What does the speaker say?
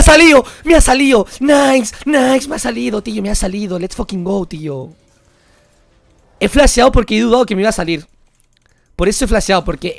ha salido, me ha salido. Nice, nice, me ha salido, tío, me ha salido. Let's fucking go, tío. He flasheado porque he dudado que me iba a salir. Por eso he flasheado, porque